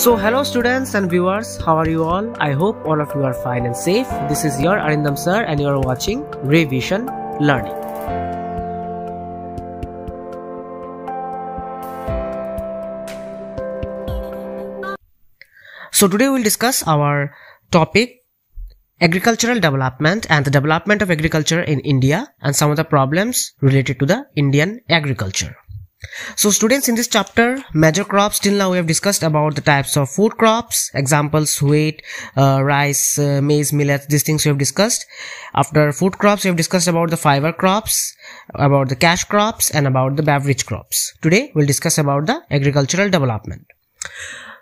So hello students and viewers, how are you all? I hope all of you are fine and safe. This is your Arindam sir and you are watching Revision Learning. So today we will discuss our topic agricultural development and the development of agriculture in India and some of the problems related to the Indian agriculture. So students in this chapter major crops till now we have discussed about the types of food crops examples wheat uh, rice uh, maize millet these things we have discussed after food crops we have discussed about the fiber crops about the cash crops and about the beverage crops today we'll discuss about the agricultural development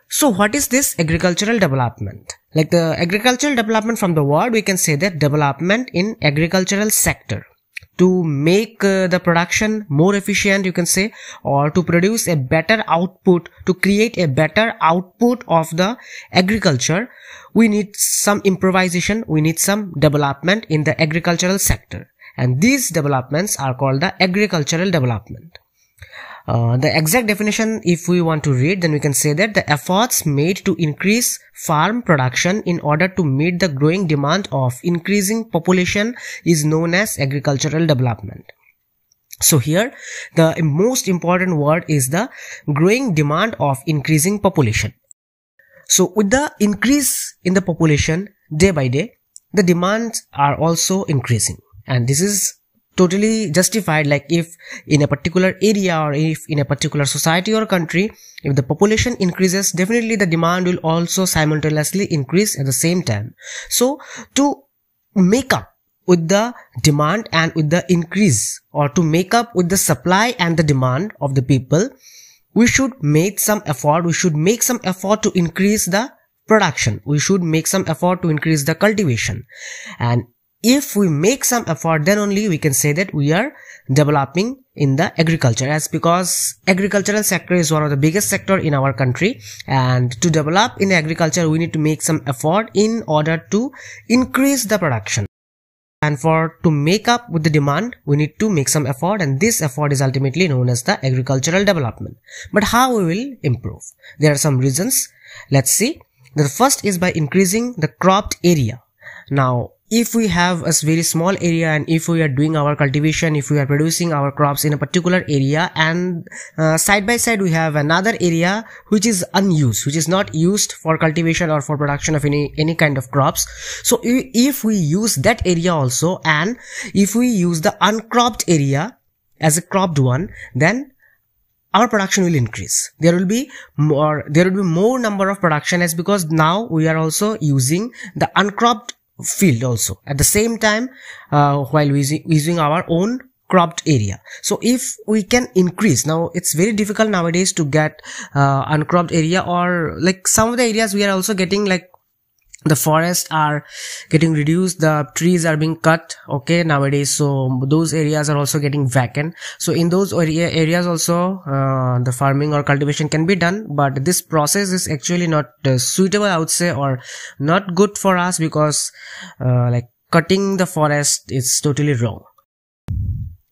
so what is this agricultural development like the agricultural development from the word we can say that development in agricultural sector to make uh, the production more efficient you can say or to produce a better output to create a better output of the agriculture we need some improvisation we need some development in the agricultural sector and these developments are called the agricultural development uh, the exact definition, if we want to read, then we can say that the efforts made to increase farm production in order to meet the growing demand of increasing population is known as agricultural development. So here, the most important word is the growing demand of increasing population. So with the increase in the population day by day, the demands are also increasing. And this is totally justified like if in a particular area or if in a particular society or country if the population increases definitely the demand will also simultaneously increase at the same time so to make up with the demand and with the increase or to make up with the supply and the demand of the people we should make some effort we should make some effort to increase the production we should make some effort to increase the cultivation and if we make some effort then only we can say that we are developing in the agriculture as because agricultural sector is one of the biggest sector in our country and to develop in agriculture we need to make some effort in order to increase the production and for to make up with the demand we need to make some effort and this effort is ultimately known as the agricultural development but how we will improve there are some reasons let's see the first is by increasing the cropped area now if we have a very small area and if we are doing our cultivation if we are producing our crops in a particular area and uh, side by side we have another area which is unused which is not used for cultivation or for production of any any kind of crops so if we use that area also and if we use the uncropped area as a cropped one then our production will increase there will be more there will be more number of production as because now we are also using the uncropped field also at the same time uh, while using, using our own cropped area so if we can increase now it's very difficult nowadays to get uh, uncropped area or like some of the areas we are also getting like the forests are getting reduced the trees are being cut okay nowadays so those areas are also getting vacant so in those area areas also uh, the farming or cultivation can be done but this process is actually not uh, suitable i would say or not good for us because uh, like cutting the forest is totally wrong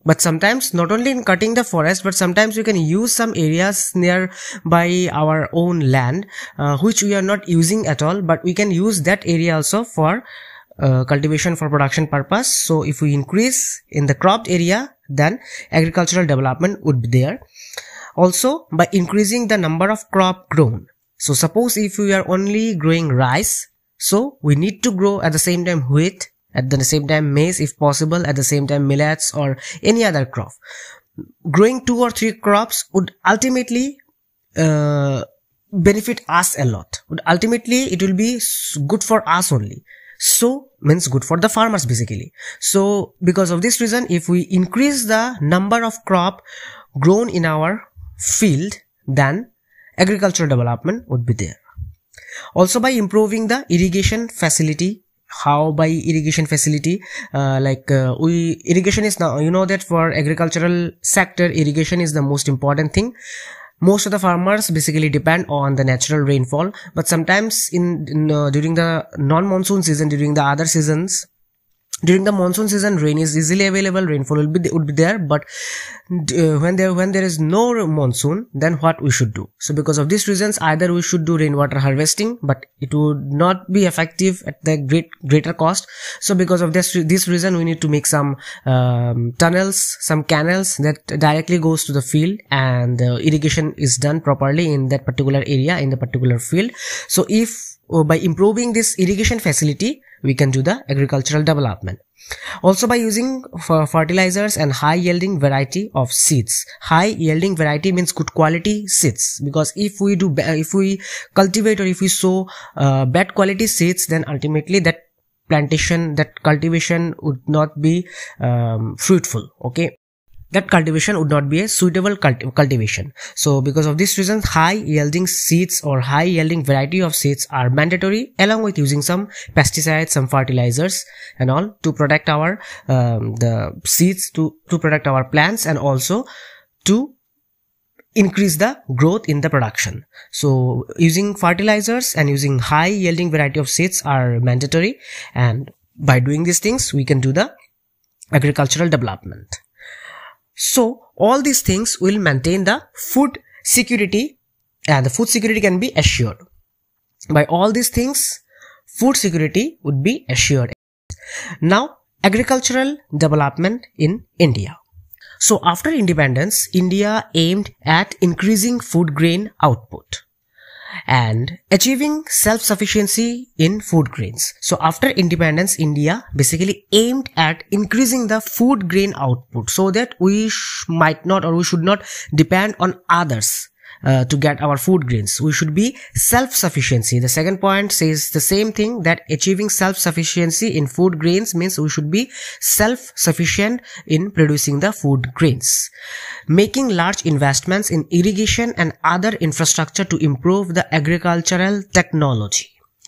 but sometimes not only in cutting the forest but sometimes we can use some areas near by our own land uh, which we are not using at all but we can use that area also for uh, cultivation for production purpose so if we increase in the cropped area then agricultural development would be there also by increasing the number of crop grown so suppose if we are only growing rice so we need to grow at the same time wheat at the same time maize if possible at the same time millets or any other crop growing two or three crops would ultimately uh, benefit us a lot would ultimately it will be good for us only so means good for the farmers basically so because of this reason if we increase the number of crop grown in our field then agricultural development would be there also by improving the irrigation facility how by irrigation facility uh, like uh, we irrigation is now you know that for agricultural sector irrigation is the most important thing most of the farmers basically depend on the natural rainfall but sometimes in, in uh, during the non monsoon season during the other seasons during the monsoon season rain is easily available rainfall will be would be there but uh, when there when there is no monsoon then what we should do so because of these reasons either we should do rainwater harvesting but it would not be effective at the great greater cost so because of this this reason we need to make some um, tunnels some canals that directly goes to the field and the irrigation is done properly in that particular area in the particular field so if uh, by improving this irrigation facility we can do the agricultural development also by using fertilizers and high yielding variety of seeds high yielding variety means good quality seeds because if we do if we cultivate or if we sow uh, bad quality seeds then ultimately that plantation that cultivation would not be um, fruitful okay that cultivation would not be a suitable cultivation. So because of this reason, high yielding seeds or high yielding variety of seeds are mandatory along with using some pesticides, some fertilizers and all to protect our, um, the seeds to, to protect our plants and also to increase the growth in the production. So using fertilizers and using high yielding variety of seeds are mandatory and by doing these things, we can do the agricultural development. So all these things will maintain the food security and the food security can be assured. By all these things, food security would be assured. Now, agricultural development in India. So after independence, India aimed at increasing food grain output and achieving self-sufficiency in food grains. So after independence, India basically aimed at increasing the food grain output so that we might not or we should not depend on others uh, to get our food grains. We should be self-sufficiency. The second point says the same thing that achieving self-sufficiency in food grains means we should be self-sufficient in producing the food grains. Making large investments in irrigation and other infrastructure to improve the agricultural technology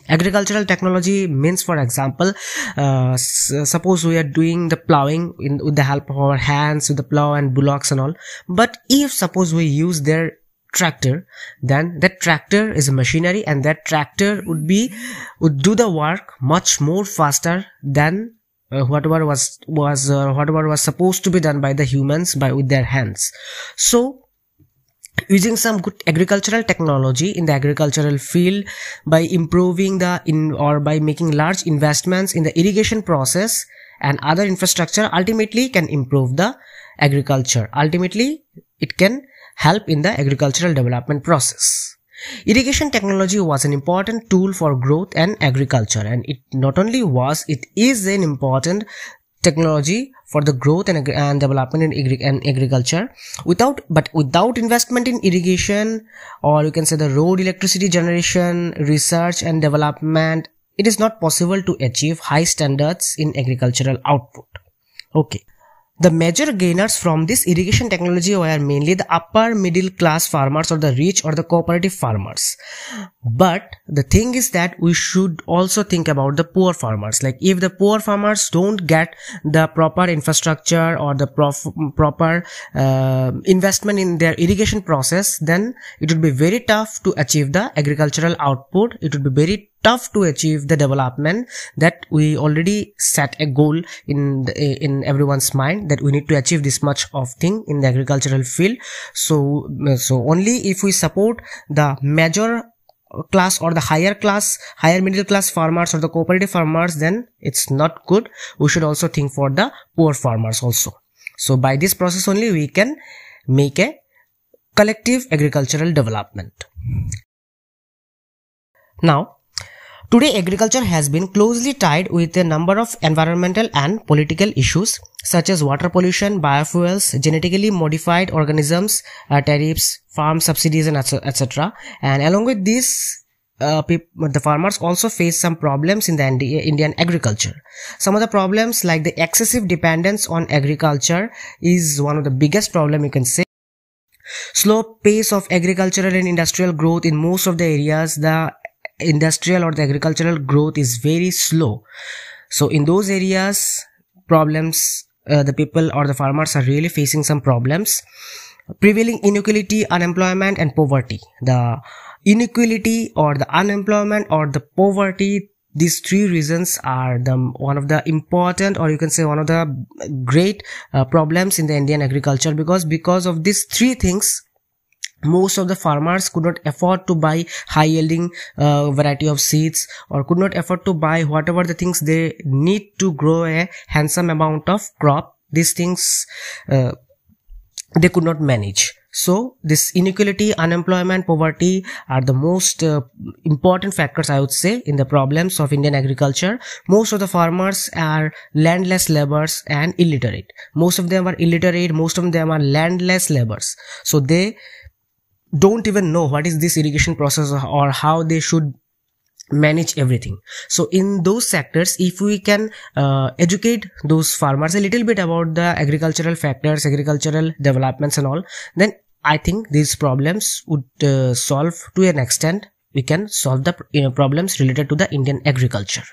agricultural technology means for example uh, suppose we are doing the plowing in, with the help of our hands with the plow and bullocks and all but if suppose we use their tractor then that tractor is a machinery and that tractor would be would do the work much more faster than uh, whatever was was uh, whatever was supposed to be done by the humans by with their hands so using some good agricultural technology in the agricultural field by improving the in or by making large investments in the irrigation process and other infrastructure ultimately can improve the agriculture ultimately it can help in the agricultural development process. Irrigation technology was an important tool for growth and agriculture and it not only was, it is an important technology for the growth and, and development in, agri- and agriculture without but without investment in irrigation or you can say the road electricity generation research and development it is not possible to achieve high standards in agricultural output okay the major gainers from this irrigation technology were mainly the upper middle class farmers or the rich or the cooperative farmers. But the thing is that we should also think about the poor farmers. Like if the poor farmers don't get the proper infrastructure or the proper uh, investment in their irrigation process, then it would be very tough to achieve the agricultural output. It would be very tough to achieve the development that we already set a goal in the, in everyone's mind that we need to achieve this much of thing in the agricultural field so so only if we support the major class or the higher class higher middle class farmers or the cooperative farmers then it's not good we should also think for the poor farmers also so by this process only we can make a collective agricultural development now Today, agriculture has been closely tied with a number of environmental and political issues such as water pollution, biofuels, genetically modified organisms, uh, tariffs, farm subsidies, and etc. And along with this, uh, the farmers also face some problems in the Indian agriculture. Some of the problems like the excessive dependence on agriculture is one of the biggest problem you can say. Slow pace of agricultural and industrial growth in most of the areas, the industrial or the agricultural growth is very slow so in those areas problems uh, the people or the farmers are really facing some problems prevailing inequality unemployment and poverty the inequality or the unemployment or the poverty these three reasons are the one of the important or you can say one of the great uh, problems in the indian agriculture because because of these three things most of the farmers could not afford to buy high yielding uh, variety of seeds or could not afford to buy whatever the things they need to grow a handsome amount of crop these things uh, they could not manage so this inequality unemployment poverty are the most uh, important factors i would say in the problems of indian agriculture most of the farmers are landless laborers and illiterate most of them are illiterate most of them are landless laborers so they don't even know what is this irrigation process or how they should manage everything so in those sectors if we can uh, educate those farmers a little bit about the agricultural factors agricultural developments and all then i think these problems would uh, solve to an extent we can solve the you know, problems related to the indian agriculture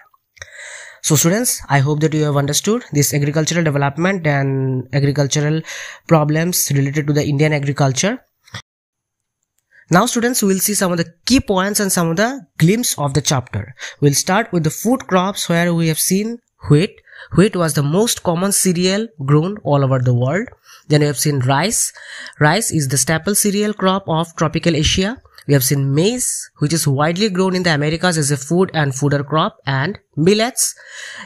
so students, I hope that you have understood this agricultural development and agricultural problems related to the Indian agriculture. Now students, we'll see some of the key points and some of the glimpse of the chapter. We'll start with the food crops where we have seen wheat. Wheat was the most common cereal grown all over the world. Then we have seen rice. Rice is the staple cereal crop of tropical Asia. We have seen maize, which is widely grown in the Americas as a food and fooder crop and millets.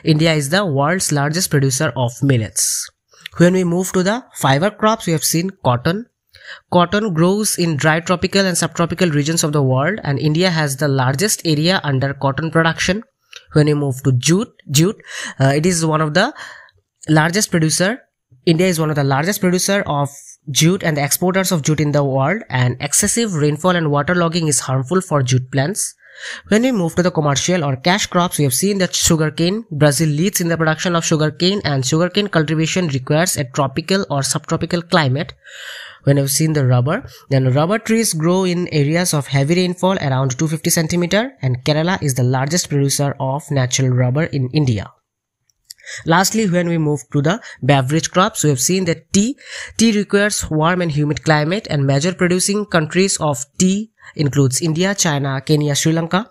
India is the world's largest producer of millets. When we move to the fiber crops, we have seen cotton, Cotton grows in dry tropical and subtropical regions of the world, and India has the largest area under cotton production. When you move to jute, jute, uh, it is one of the largest producer. India is one of the largest producer of jute and the exporters of jute in the world. And excessive rainfall and waterlogging is harmful for jute plants. When we move to the commercial or cash crops, we have seen that sugarcane, Brazil leads in the production of sugarcane and sugarcane cultivation requires a tropical or subtropical climate. When we've seen the rubber, then rubber trees grow in areas of heavy rainfall around 250 centimeter and Kerala is the largest producer of natural rubber in India. Lastly, when we move to the beverage crops, we have seen that tea. Tea requires warm and humid climate and major producing countries of tea includes India, China, Kenya, Sri Lanka.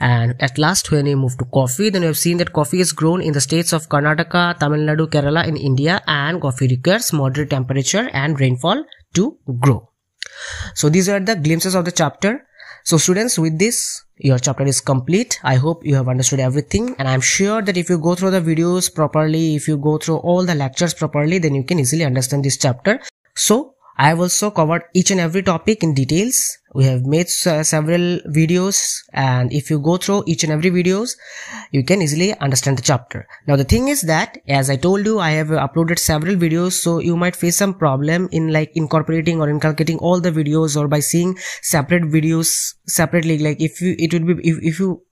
And at last, when we move to coffee, then we have seen that coffee is grown in the states of Karnataka, Tamil Nadu, Kerala in India and coffee requires moderate temperature and rainfall to grow. So these are the glimpses of the chapter. So students with this, your chapter is complete i hope you have understood everything and i'm sure that if you go through the videos properly if you go through all the lectures properly then you can easily understand this chapter so i have also covered each and every topic in details we have made several videos and if you go through each and every videos you can easily understand the chapter now the thing is that as i told you i have uploaded several videos so you might face some problem in like incorporating or inculcating all the videos or by seeing separate videos separately like if you it would be if, if you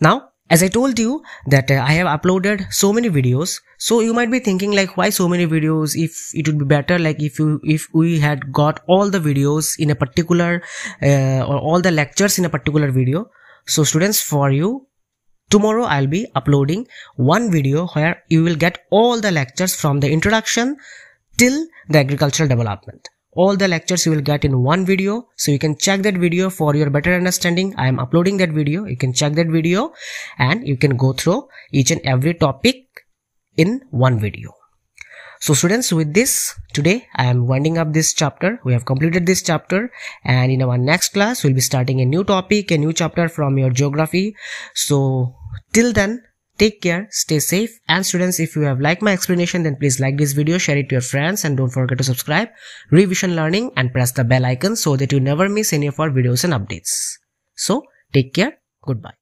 now as I told you that uh, I have uploaded so many videos, so you might be thinking like why so many videos if it would be better like if you if we had got all the videos in a particular uh, or all the lectures in a particular video. So students for you tomorrow I'll be uploading one video where you will get all the lectures from the introduction till the agricultural development all the lectures you will get in one video so you can check that video for your better understanding i am uploading that video you can check that video and you can go through each and every topic in one video so students with this today i am winding up this chapter we have completed this chapter and in our next class we'll be starting a new topic a new chapter from your geography so till then Take care, stay safe and students if you have liked my explanation then please like this video, share it to your friends and don't forget to subscribe, revision learning and press the bell icon so that you never miss any of our videos and updates. So take care, goodbye.